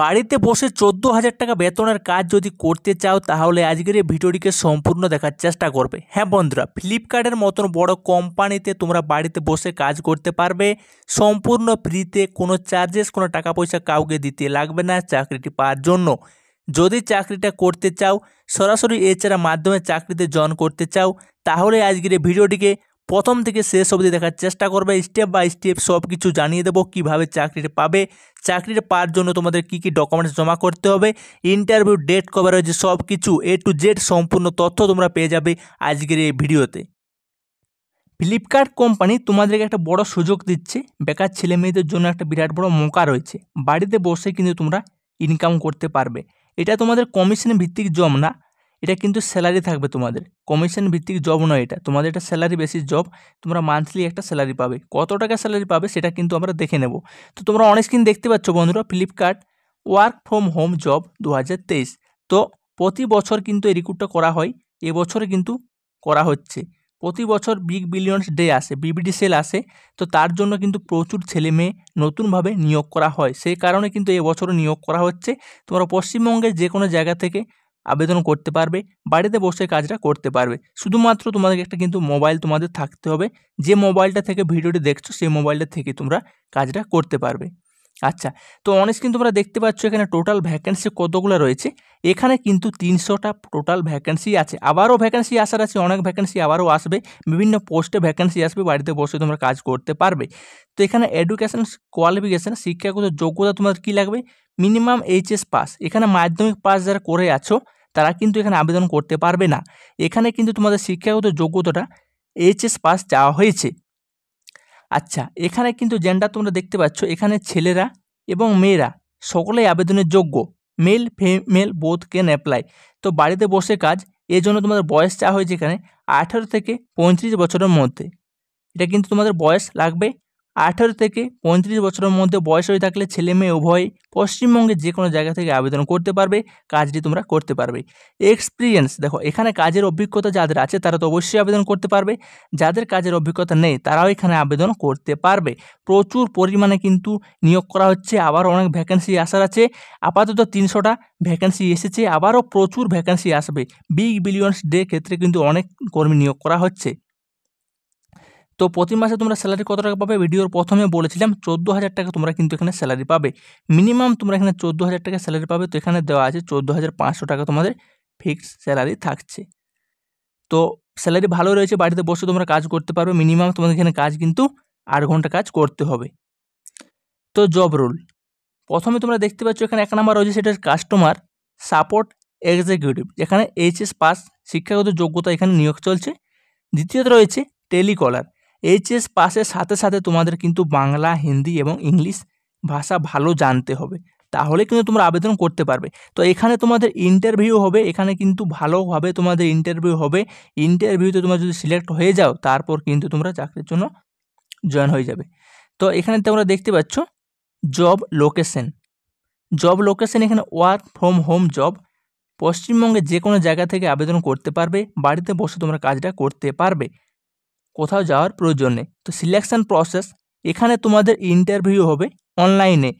বাড়িতে বসে চোদ্দ হাজার টাকা বেতনের কাজ যদি করতে চাও তাহলে আজকের এই ভিডিওটিকে সম্পূর্ণ দেখার চেষ্টা করবে হ্যাঁ বন্ধুরা ফ্লিপকার্টের মতন বড় কোম্পানিতে তোমরা বাড়িতে বসে কাজ করতে পারবে সম্পূর্ণ ফ্রিতে কোনো চার্জেস কোনো টাকা পয়সা কাউকে দিতে লাগবে না চাকরিটি পাওয়ার জন্য যদি চাকরিটা করতে চাও সরাসরি এছাড়া মাধ্যমে চাকরিতে জয়েন করতে চাও তাহলে আজকের এই ভিডিওটিকে প্রথম থেকে শেষ অবধি দেখার চেষ্টা করবে স্টেপ বাই স্টেপ সব কিছু জানিয়ে দেবো কীভাবে চাকরি পাবে চাকরিটা পাওয়ার জন্য তোমাদের কি কি ডকুমেন্টস জমা করতে হবে ইন্টারভিউ ডেট রয়েছে সব কিছু এ টু জেড সম্পূর্ণ তথ্য তোমরা পেয়ে যাবে আজকের এই ভিডিওতে ফ্লিপকার্ট কোম্পানি তোমাদেরকে একটা বড় সুযোগ দিচ্ছে বেকার ছেলে মেয়েদের জন্য একটা বিরাট বড় মোকা রয়েছে বাড়িতে বসে কিন্তু তোমরা ইনকাম করতে পারবে এটা তোমাদের কমিশন ভিত্তিক জম না এটা কিন্তু স্যালারি থাকবে তোমাদের কমিশন ভিত্তিক জব নয় এটা তোমাদের এটা স্যালারি বেসিস জব তোমরা মান্থলি একটা স্যালারি পাবে কত টাকা স্যালারি পাবে সেটা কিন্তু আমরা দেখে নেব তো তোমরা অনেক স্ক্রিন দেখতে পাচ্ছ বন্ধুরা Flipkart work from home job দু তো প্রতি বছর কিন্তু এই রিক্রুটটা করা হয় এবছরে কিন্তু করা হচ্ছে প্রতি বছর বিগ বিলিয়নস ডে আসে বিবিডি সেল আসে তো তার জন্য কিন্তু প্রচুর ছেলে মেয়ে নতুনভাবে নিয়োগ করা হয় সেই কারণে কিন্তু এবছরও নিয়োগ করা হচ্ছে তোমরা পশ্চিমবঙ্গের যে কোনো জায়গা থেকে আবেদন করতে পারবে বাড়িতে বসে কাজটা করতে পারবে শুধুমাত্র তোমাদের একটা কিন্তু মোবাইল তোমাদের থাকতে হবে যে মোবাইলটা থেকে ভিডিওটি দেখছো সেই মোবাইলটা থেকে তোমরা কাজটা করতে পারবে আচ্ছা তো অনেক কিন্তু তোমরা দেখতে পাচ্ছ এখানে টোটাল ভ্যাকেন্সি কতগুলো রয়েছে এখানে কিন্তু তিনশোটা টোটাল ভ্যাকেন্সি আছে আবারও ভ্যাকেন্সি আসার আছে অনেক ভ্যাকেন্সি আবারও আসবে বিভিন্ন পোস্টে ভ্যাকেন্সি আসবে বাড়িতে বসে তোমরা কাজ করতে পারবে তো এখানে এডুকেশন কোয়ালিফিকেশান শিক্ষাগত যোগ্যতা তোমার কী লাগবে মিনিমাম এইচএস পাস এখানে মাধ্যমিক পাস যারা করে আছো তারা কিন্তু এখানে আবেদন করতে পারবে না এখানে কিন্তু তোমাদের শিক্ষাগত যোগ্যতাটা এইচএস পাস চাওয়া হয়েছে আচ্ছা এখানে কিন্তু জেন্ডার তোমরা দেখতে পাচ্ছ এখানে ছেলেরা এবং মেয়েরা সকলেই আবেদনের যোগ্য male female both can apply তো বাড়িতে বসে কাজ এই জন্য তোমাদের বয়স চাওয়া হয়েছে এখানে আঠারো থেকে পঁয়ত্রিশ বছরের মধ্যে এটা কিন্তু তোমাদের বয়স লাগবে আঠারো থেকে পঁয়ত্রিশ বছরের মধ্যে বয়স হয়ে থাকলে ছেলে মেয়ে উভয় পশ্চিমবঙ্গে যে কোনো জায়গা থেকে আবেদন করতে পারবে কাজটি তোমরা করতে পারবে এক্সপিরিয়েন্স দেখো এখানে কাজের অভিজ্ঞতা যাদের আছে তারা তো অবশ্যই আবেদন করতে পারবে যাদের কাজের অভিজ্ঞতা নেই তারাও এখানে আবেদন করতে পারবে প্রচুর পরিমাণে কিন্তু নিয়োগ করা হচ্ছে আবার অনেক ভ্যাকেন্সি আসার আছে আপাতত তিনশোটা ভ্যাকেন্সি এসেছে আবারও প্রচুর ভ্যাকেন্সি আসবে বিগ বিলিয়ন্স ডে ক্ষেত্রে কিন্তু অনেক কর্মী নিয়োগ করা হচ্ছে তো প্রতি মাসে তোমরা স্যালারি কত টাকা পাবে ভিডিওর প্রথমে বলেছিলাম চোদ্দো হাজার টাকা তোমরা কিন্তু এখানে স্যালারি পাবে মিনিমাম তোমরা এখানে চোদ্দো হাজার টাকা স্যালারি পাবে তো এখানে দেওয়া আছে চোদ্দো হাজার পাঁচশো টাকা তোমাদের ফিক্সড স্যালারি থাকছে তো স্যালারি ভালো রয়েছে বাড়িতে বসে তোমরা কাজ করতে পারবে মিনিমাম তোমাদের এখানে কাজ কিন্তু আট ঘন্টা কাজ করতে হবে তো জব রোল প্রথমে তোমরা দেখতে পাচ্ছ এখানে এক নাম্বার রয়েছে সেটা কাস্টমার সাপোর্ট এক্সিকিউটিভ এখানে এইচএস পাস শিক্ষাগত যোগ্যতা এখানে নিয়োগ চলছে দ্বিতীয়ত রয়েছে টেলিকলার এইচএস পাসের সাথে সাথে তোমাদের কিন্তু বাংলা হিন্দি এবং ইংলিশ ভাষা ভালো জানতে হবে তাহলে কিন্তু তোমরা আবেদন করতে পারবে তো এখানে তোমাদের ইন্টারভিউ হবে এখানে কিন্তু ভালোভাবে তোমাদের ইন্টারভিউ হবে ইন্টারভিউতে তোমরা যদি সিলেক্ট হয়ে যাও তারপর কিন্তু তোমরা চাকরির জন্য জয়েন হয়ে যাবে তো এখানে তোমরা দেখতে পাচ্ছ জব লোকেশন জব লোকেশন এখানে ওয়ার্ক ফ্রম হোম জব পশ্চিমবঙ্গে যে কোনো জায়গা থেকে আবেদন করতে পারবে বাড়িতে বসে তোমরা কাজটা করতে পারবে কোথাও যাওয়ার প্রয়োজন নেই তো সিলেকশান প্রসেস এখানে তোমাদের ইন্টারভিউ হবে অনলাইনে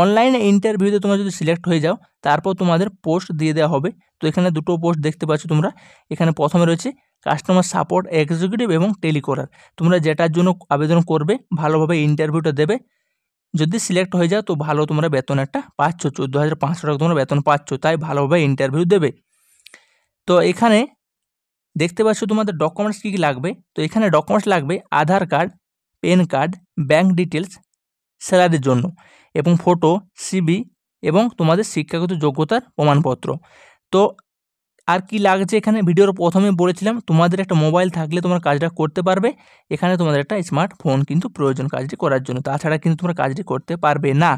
অনলাইনে ইন্টারভিউতে তোমরা যদি সিলেক্ট হয়ে যাও তারপর তোমাদের পোস্ট দিয়ে দেওয়া হবে তো এখানে দুটো পোস্ট দেখতে পাচ্ছ তোমরা এখানে প্রথমে রয়েছে কাস্টমার সাপোর্ট এক্সিকিউটিভ এবং টেলিকোলার তোমরা যেটার জন্য আবেদন করবে ভালোভাবে ইন্টারভিউটা দেবে যদি সিলেক্ট হয়ে যাও তো ভালো তোমরা বেতন একটা পাচ্ছ চোদ্দো হাজার পাঁচশো টাকা তোমরা বেতন পাচ্ছ তাই ভালোভাবে ইন্টারভিউ দেবে তো এখানে দেখতে পাচ্ছ তোমাদের ডকুমেন্টস কী কী লাগবে তো এখানে ডকুমেন্টস লাগবে Aadhaar card PAN card bank details স্যালারির জন্য এবং ফটো সিবি এবং তোমাদের শিক্ষাগত যোগ্যতার প্রমাণপত্র তো আর কি লাগছে এখানে ভিডিওর প্রথমে বলেছিলাম তোমাদের একটা মোবাইল থাকলে তোমরা কাজটা করতে পারবে এখানে তোমাদের একটা স্মার্টফোন কিন্তু প্রয়োজন কাজটি করার জন্য তাছাড়া কিন্তু তোমরা কাজটি করতে পারবে না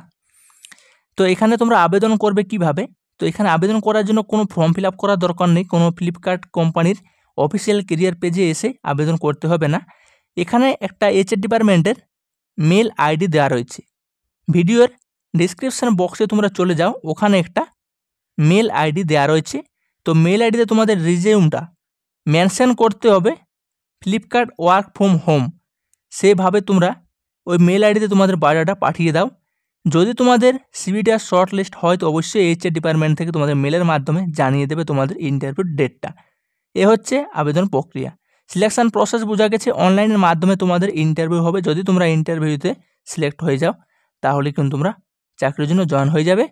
তো এখানে তোমরা আবেদন করবে কিভাবে তো এখানে আবেদন করার জন্য কোনো ফর্ম ফিল করার দরকার নেই কোনো ফ্লিপকার্ট কোম্পানির অফিসিয়াল কেরিয়ার পেজে এসে আবেদন করতে হবে না এখানে একটা এইচআর ডিপার্টমেন্টের মেল আইডি দেওয়া রয়েছে ভিডিওর ডিসক্রিপশান বক্সে তোমরা চলে যাও ওখানে একটা মেল আইডি দেওয়া রয়েছে তো মেল আইডিতে তোমাদের রিজিউমটা মেনশান করতে হবে ফ্লিপকার্ট ওয়ার্ক ফ্রম হোম সেভাবে তোমরা ওই মেল আইডিতে তোমাদের বায়োডাটা পাঠিয়ে দাও যদি তোমাদের সিবিটা শর্ট লিস্ট হয় তো অবশ্যই এইচআর ডিপার্টমেন্ট থেকে তোমাদের মেলের মাধ্যমে জানিয়ে দেবে তোমাদের ইন্টারভিউ ডেটটা এ হচ্ছে আবেদন প্রক্রিয়া সিলেকশান প্রসেস বোঝা গেছে অনলাইনের মাধ্যমে তোমাদের ইন্টারভিউ হবে যদি তোমরা ইন্টারভিউতে সিলেক্ট হয়ে যাও তাহলে কিন্তু তোমরা চাকরির জন্য জয়েন হয়ে যাবে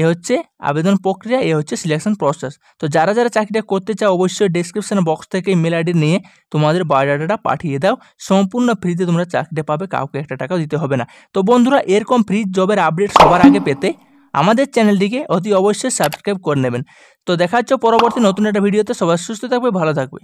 এ হচ্ছে আবেদন প্রক্রিয়া এ হচ্ছে সিলেকশন প্রসেস তো যারা যারা চাকরিটা করতে চাও অবশ্যই ডিসক্রিপশান বক্স থেকে ইমেল আইডি নিয়ে তোমাদের বায়োডাটাটা পাঠিয়ে দাও সম্পূর্ণ ফ্রিতে তোমরা চাকরিটা পাবে কাউকে একটা টাকাও দিতে হবে না তো বন্ধুরা এরকম ফ্রি জবের আপডেট সবার আগে পেতে আমাদের চ্যানেলটিকে অতি অবশ্যই সাবস্ক্রাইব করে নেবেন তো দেখা হচ্ছে পরবর্তী নতুন একটা ভিডিওতে সবাই সুস্থ থাকবে ভালো থাকবে